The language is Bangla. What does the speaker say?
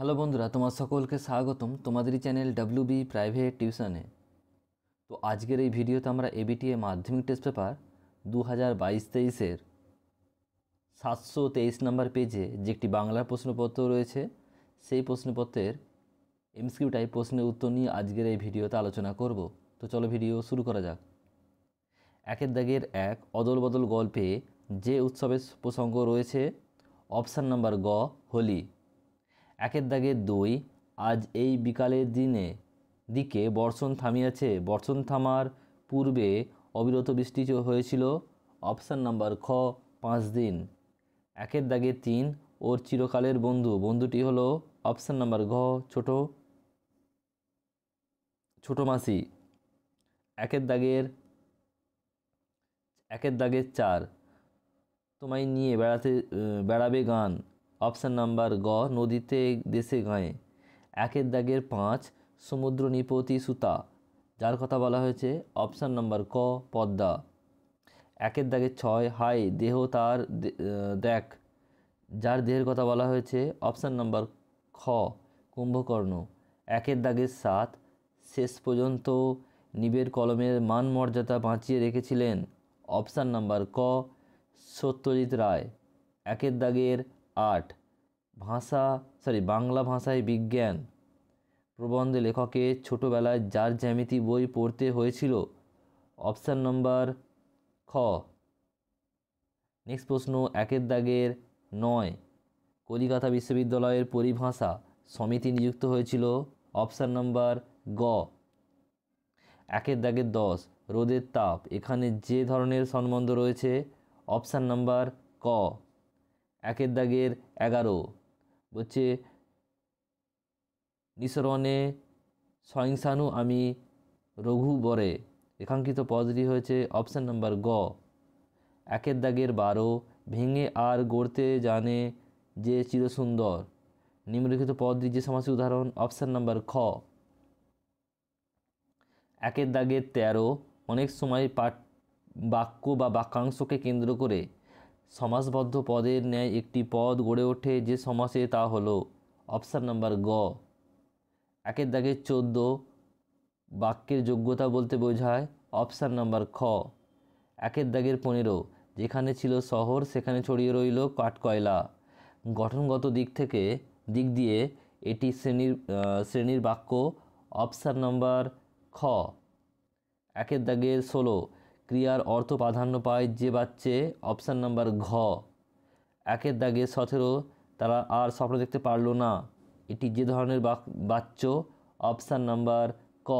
হ্যালো বন্ধুরা তোমার সকলকে স্বাগতম তোমাদেরই চ্যানেল ডাব্লিউ বি প্রাইভেট টিউশনে তো আজকের এই ভিডিওতে আমরা এবিটিএ মাধ্যমিক টেস্ট পেপার দু হাজার বাইশ তেইশের সাতশো তেইশ নম্বর পেজে যে একটি বাংলার প্রশ্নপত্র রয়েছে সেই প্রশ্নপত্রের এমসিউ টাইপ প্রশ্নের উত্তর নিয়ে আজকের এই ভিডিওতে আলোচনা করব তো চলো ভিডিও শুরু করা যাক একের দাগের এক অদল বদল গল্পে যে উৎসবের প্রসঙ্গ রয়েছে অপশান নাম্বার গ হোলি একের দাগে দুই আজ এই বিকালের দিনে দিকে বর্ষণ থামিয়াছে বর্ষণ থামার পূর্বে অবিরত বৃষ্টি হয়েছিল অপশান নাম্বার খ পাঁচ দিন একের দাগে তিন ওর চিরকালের বন্ধু বন্ধুটি হলো অপশান নাম্বার ঘ ছোট ছোট মাসি একের দাগের একের দাগের চার তোমায় নিয়ে বেড়াতে বেড়াবে গান অপশান নাম্বার গ নদীতে দেশে গাঁয়ে একের দাগের পাঁচ সমুদ্র নিপতি সুতা যার কথা বলা হয়েছে অপশান নাম্বার ক পদ্মা একের দাগের ছয় হাই দেহ তার দেখ যার দেহের কথা বলা হয়েছে অপশান নাম্বার খ কুম্ভকর্ণ একের দাগের সাত শেষ পর্যন্ত নিবের কলমের মান মর্যাদা বাঁচিয়ে রেখেছিলেন অপশান নাম্বার ক সত্যজিৎ রায় একের দাগের আট ভাষা সরি বাংলা ভাষায় বিজ্ঞান প্রবন্ধে লেখকে ছোটোবেলায় যার জ্যামিতি বই পড়তে হয়েছিল অপশান নম্বর খ নেক্সট প্রশ্ন একের দাগের নয় কলিকাতা বিশ্ববিদ্যালয়ের পরিভাষা সমিতি নিযুক্ত হয়েছিল অপশান নম্বর গ একের দাগের দশ রোদের তাপ এখানে যে ধরনের সম্বন্ধ রয়েছে অপশান নাম্বার ক একের দাগের এগারো বলছে নিঃসরণে সহিংসানু আমি রঘু বরে রেখাঙ্কিত পদটি হয়েছে অপশান নাম্বার গ একের দাগের বারো ভেঙে আর গড়তে জানে যে চিরসুন্দর নিম্নলিখিত পদটি যে সমাজের উদাহরণ অপশান নাম্বার খ একের দাগের তেরো অনেক সময় পাঠ বাক্য বা বাক্যাংশকে কেন্দ্র করে সমাসবদ্ধ পদের ন্যায় একটি পদ গড়ে ওঠে যে সমাসে তা হলো অপশান নাম্বার গ একের দাগে চোদ্দ বাক্যের যোগ্যতা বলতে বোঝায় অপশান নাম্বার খ একের দাগের পনেরো যেখানে ছিল শহর সেখানে ছড়িয়ে রইল কাঠকয়লা গঠনগত দিক থেকে দিক দিয়ে এটি শ্রেণীর শ্রেণীর বাক্য অপশান নাম্বার খ একের দাগের ষোলো ক্রিয়ার অর্থ প্রাধান্য পায় যে বাচ্চে অপশান নাম্বার ঘ একের দাগে সতেরো তারা আর স্বপ্ন দেখতে পারল না এটি যে ধরনের বাক্য অপশান নাম্বার ক